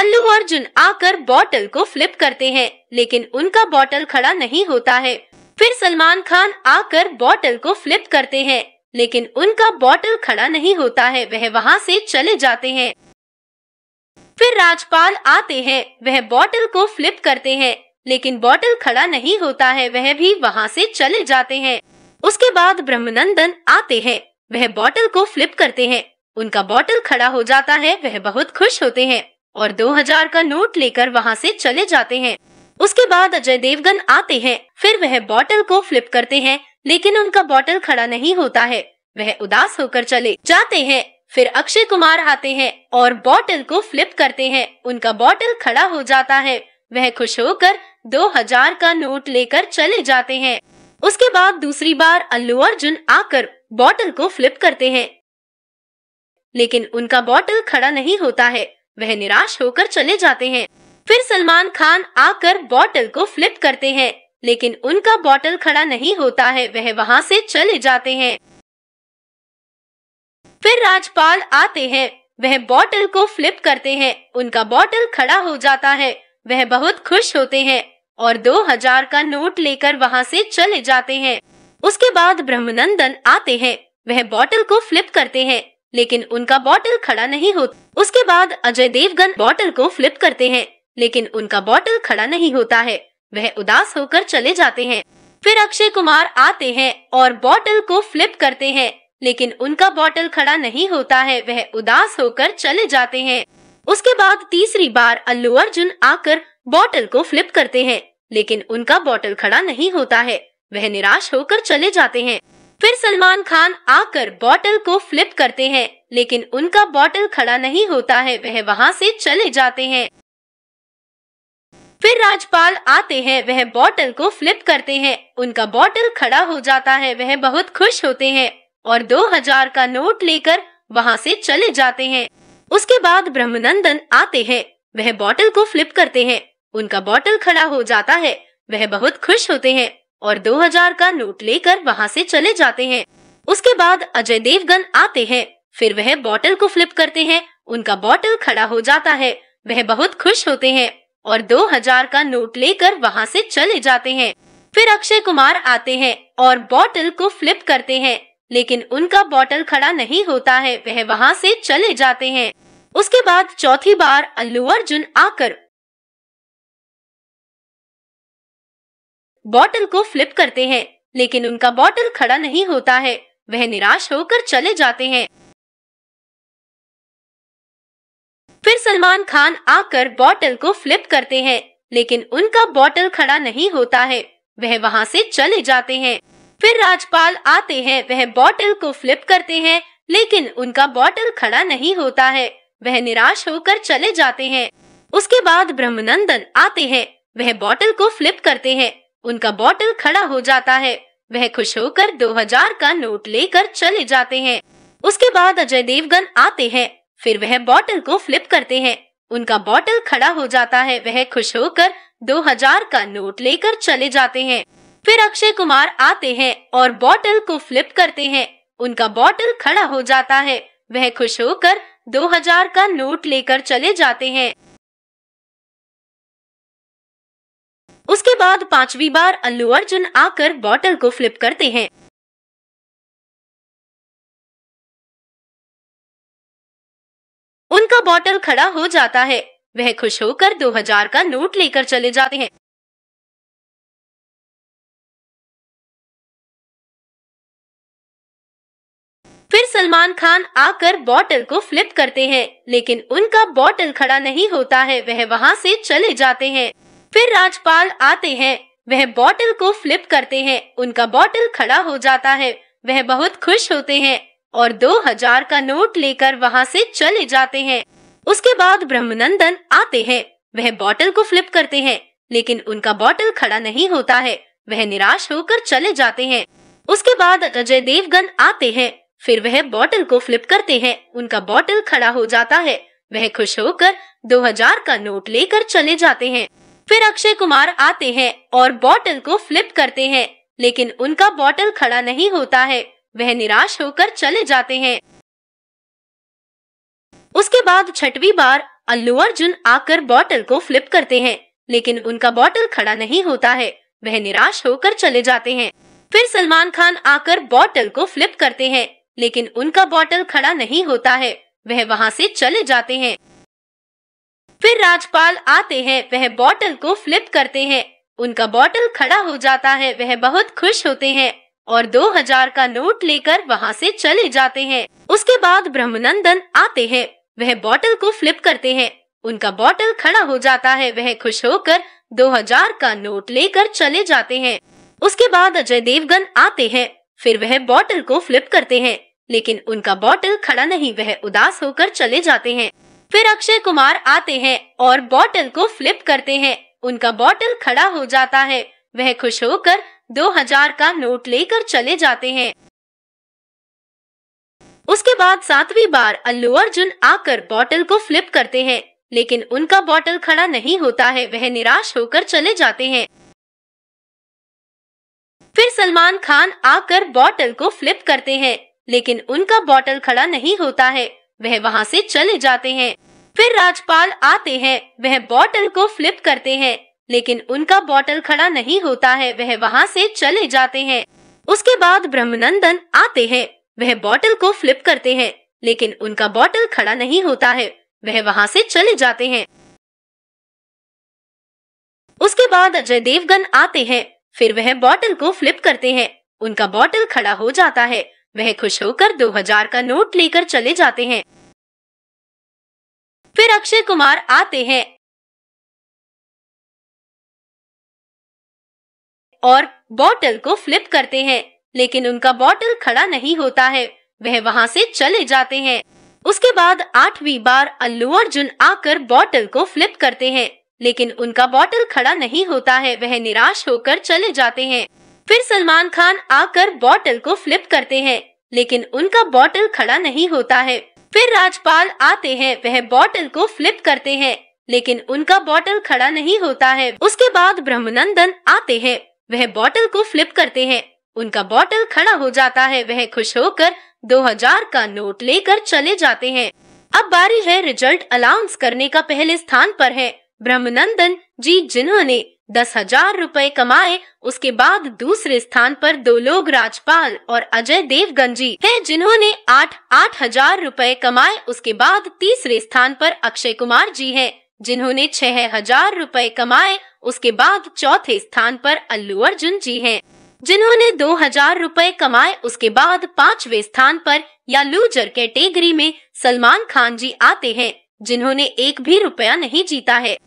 अल्लू अर्जुन आकर बॉटल को फ्लिप करते हैं लेकिन उनका बॉटल खड़ा नहीं होता है फिर सलमान खान आकर बॉटल को फ्लिप करते हैं लेकिन उनका बॉटल खड़ा नहीं होता है वह वहाँ से चले जाते हैं फिर राजपाल आते हैं वह बॉटल को फ्लिप करते हैं लेकिन बॉटल खड़ा नहीं होता है वह भी वहाँ से चले जाते हैं उसके बाद ब्रह्मनंदन आते हैं वह बॉटल को फ्लिप करते हैं उनका बॉटल खड़ा हो जाता है वह बहुत खुश होते हैं और 2000 का नोट लेकर वहाँ से चले जाते हैं उसके बाद अजय देवगन आते हैं फिर वह बॉटल को फ्लिप करते हैं लेकिन उनका बॉटल खड़ा नहीं होता है वह उदास होकर चले जाते हैं फिर अक्षय कुमार आते हैं और बॉटल को फ्लिप करते हैं उनका बॉटल खड़ा हो जाता है वह खुश होकर 2000 का नोट लेकर चले जाते हैं उसके बाद दूसरी बार अल्लू अर्जुन आकर बॉटल को फ्लिप करते हैं लेकिन उनका बॉटल खड़ा नहीं होता है वह निराश होकर चले जाते हैं फिर सलमान खान आकर बॉटल को फ्लिप करते हैं लेकिन उनका बॉटल खड़ा नहीं होता है वह वहाँ से चले जाते हैं फिर राजपाल आते हैं वह बॉटल को फ्लिप करते हैं उनका बॉटल खड़ा हो जाता है वह बहुत खुश होते हैं और दो हजार का नोट लेकर वहाँ से चले जाते हैं उसके बाद ब्रह्मनंदन आते हैं वह बॉटल को फ्लिप करते हैं लेकिन उनका बॉटल खड़ा नहीं होता उसके बाद अजय देवगन बॉटल को फ्लिप करते हैं लेकिन उनका बॉटल खड़ा नहीं होता है वह उदास होकर चले जाते हैं फिर अक्षय कुमार आते हैं और बॉटल को फ्लिप करते हैं लेकिन उनका बॉटल खड़ा नहीं होता है वह उदास होकर चले जाते हैं उसके बाद तीसरी बार अल्लू अर्जुन आकर बॉटल को फ्लिप करते हैं लेकिन उनका बॉटल खड़ा नहीं होता है वह निराश होकर चले जाते हैं फिर सलमान खान आकर बॉटल को फ्लिप करते हैं लेकिन उनका बॉटल खड़ा नहीं होता है वह वहाँ से चले जाते हैं फिर राजपाल आते हैं वह बॉटल को फ्लिप करते हैं उनका बॉटल खड़ा हो जाता है वह बहुत खुश होते हैं और 2000 का नोट लेकर वहाँ से चले जाते हैं उसके बाद ब्रह्मनंदन आते हैं वह बॉटल को फ्लिप करते हैं उनका बॉटल खड़ा हो जाता है वह बहुत खुश होते हैं और 2000 का नोट लेकर वहाँ से चले जाते हैं उसके बाद अजय देवगन आते हैं फिर वह बॉटल को फ्लिप करते हैं उनका बॉटल खड़ा हो जाता है वह बहुत खुश होते हैं और 2000 का नोट लेकर वहाँ से चले जाते हैं फिर अक्षय कुमार आते हैं और बॉटल को फ्लिप करते हैं लेकिन उनका बॉटल खड़ा नहीं होता है वह वहाँ से चले जाते हैं उसके बाद चौथी बार अल्लू अर्जुन आकर बॉटल को फ्लिप करते हैं लेकिन उनका बॉटल खड़ा नहीं होता है वह निराश होकर चले जाते हैं फिर सलमान खान आकर बॉटल को फ्लिप करते हैं लेकिन उनका बॉटल खड़ा नहीं होता है वह वहाँ से चले जाते हैं फिर राजपाल आते हैं वह बॉटल को फ्लिप करते हैं लेकिन उनका बॉटल खड़ा नहीं होता है वह निराश होकर चले जाते हैं उसके बाद ब्रह्मनंदन आते हैं वह बॉटल को फ्लिप करते हैं उनका बॉटल खड़ा हो जाता है वह खुश होकर 2000 का नोट लेकर चले जाते हैं उसके बाद अजय देवगन आते हैं फिर वह बॉटल को फ्लिप करते हैं उनका बॉटल खड़ा हो जाता है वह खुश होकर 2000 का नोट लेकर चले जाते हैं फिर अक्षय कुमार आते हैं और बॉटल को फ्लिप करते हैं उनका बॉटल खड़ा हो जाता है वह खुश होकर 2000 का नोट लेकर चले जाते हैं उसके बाद पांचवी बार अल्लू अर्जुन आकर बॉटल को फ्लिप करते हैं उनका बॉटल खड़ा हो जाता है वह खुश होकर 2000 का नोट लेकर चले जाते हैं फिर सलमान खान आकर बॉटल को फ्लिप करते हैं लेकिन उनका बॉटल खड़ा नहीं होता है वह वहां से चले जाते हैं फिर राजपाल आते हैं वह बॉटल को फ्लिप करते हैं उनका बॉटल खड़ा हो जाता है वह बहुत खुश होते हैं और दो हजार का नोट लेकर वहाँ से चले जाते हैं उसके बाद ब्रह्मनंदन आते हैं वह बॉटल को फ्लिप करते हैं लेकिन उनका बॉटल खड़ा नहीं होता है वह निराश होकर चले जाते हैं उसके बाद अजय देवगन आते हैं फिर वह बॉटल को फ्लिप करते हैं उनका बॉटल खड़ा हो जाता है वह खुश होकर दो हजार का नोट लेकर चले जाते हैं फिर अक्षय कुमार आते हैं और बॉटल को फ्लिप करते हैं लेकिन उनका बॉटल खड़ा नहीं होता है वह निराश होकर चले जाते हैं उसके बाद छठवी बार अल्लू अर्जुन आकर बॉटल को फ्लिप करते हैं लेकिन उनका बॉटल खड़ा नहीं होता है वह निराश होकर चले जाते हैं फिर सलमान खान आकर बॉटल को फ्लिप करते हैं लेकिन उनका बॉटल खड़ा नहीं होता है वह वहाँ से चले जाते हैं फिर राजपाल आते हैं वह बॉटल को फ्लिप करते हैं उनका बॉटल खड़ा हो जाता है वह बहुत खुश होते हैं और दो हजार का नोट लेकर वहाँ से चले जाते हैं उसके बाद ब्रह्मनंदन आते हैं वह बॉटल को फ्लिप करते हैं उनका बॉटल खड़ा हो जाता है वह खुश होकर दो हजार का नोट लेकर चले जाते हैं उसके बाद अजय देवगन आते हैं फिर वह बॉटल को फ्लिप करते हैं लेकिन उनका बॉटल खड़ा नहीं वह उदास होकर चले जाते हैं फिर अक्षय कुमार आते हैं और बॉटल को फ्लिप करते हैं उनका बॉटल खड़ा हो जाता है वह खुश होकर 2000 का नोट लेकर चले जाते हैं उसके बाद सातवीं बार अल्लू अर्जुन आकर बॉटल को फ्लिप करते हैं लेकिन उनका बॉटल खड़ा नहीं होता है वह निराश होकर चले जाते हैं फिर सलमान खान आकर बॉटल को फ्लिप करते हैं लेकिन उनका बॉटल खड़ा नहीं होता है वह वहाँ से चले जाते हैं फिर राजपाल आते हैं वह बॉटल को फ्लिप करते हैं लेकिन उनका बॉटल खड़ा नहीं होता है वह वहाँ से चले जाते हैं उसके बाद ब्रह्मनंदन आते हैं वह बॉटल को फ्लिप करते हैं लेकिन उनका बॉटल खड़ा नहीं होता है वह वहाँ से चले जाते हैं उसके बाद अजय देवगन आते हैं फिर वह बॉटल को फ्लिप करते हैं उनका बॉटल खड़ा हो जाता है वह खुश होकर दो हजार का नोट लेकर चले जाते हैं फिर अक्षय कुमार आते हैं और बॉटल को फ्लिप करते हैं लेकिन उनका बॉटल खड़ा नहीं होता है वह वहां से चले जाते हैं उसके बाद आठवीं बार अल्लू अर्जुन आकर बॉटल को फ्लिप करते हैं लेकिन उनका बॉटल खड़ा नहीं होता है वह निराश होकर चले जाते हैं फिर सलमान खान आकर बॉटल को फ्लिप करते हैं लेकिन उनका बॉटल खड़ा नहीं होता है फिर राजपाल आते हैं वह बॉटल को फ्लिप करते हैं लेकिन उनका बॉटल खड़ा नहीं होता है उसके बाद ब्रह्मनंदन आते हैं वह बॉटल को फ्लिप करते हैं उनका बॉटल खड़ा हो जाता है वह खुश होकर 2000 का नोट लेकर चले जाते हैं अब बारी है रिजल्ट अनाउंस करने का पहले स्थान पर है ब्रह्मनंदन जी जिन्होंने दस हजार रुपए कमाए उसके बाद दूसरे स्थान पर दो लोग राजपाल और अजय देवगंजी हैं जिन्होंने आठ आठ हजार रुपए कमाए उसके बाद तीसरे स्थान पर अक्षय कुमार जी हैं जिन्होंने छह हजार रुपए कमाए उसके बाद चौथे स्थान पर अल्लू अर्जुन जी हैं जिन्होंने दो हजार रूपए कमाए उसके बाद पांचवे स्थान पर या लूजर कैटेगरी में सलमान खान जी आते हैं जिन्होंने एक भी रुपया नहीं जीता है